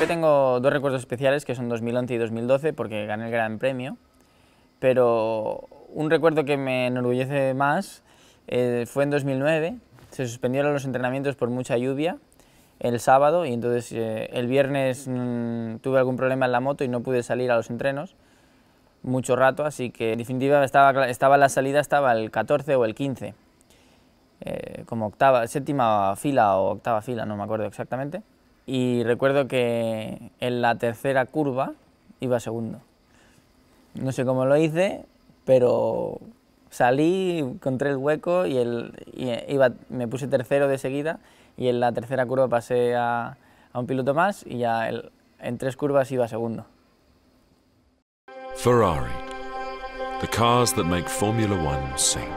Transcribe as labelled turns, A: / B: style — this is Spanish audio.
A: Yo tengo dos recuerdos especiales, que son 2011 y 2012, porque gané el Gran Premio. Pero un recuerdo que me enorgullece más eh, fue en 2009. Se suspendieron los entrenamientos por mucha lluvia el sábado y entonces eh, el viernes mm, tuve algún problema en la moto y no pude salir a los entrenos mucho rato, así que en definitiva estaba, estaba la salida estaba el 14 o el 15, eh, como octava, séptima fila o octava fila, no me acuerdo exactamente y recuerdo que en la tercera curva iba segundo. No sé cómo lo hice, pero salí, encontré el hueco y, el, y iba, me puse tercero de seguida y en la tercera curva pasé a, un piloto más y ya en tres curvas iba segundo.
B: Ferrari, the cars that make Formula One sing.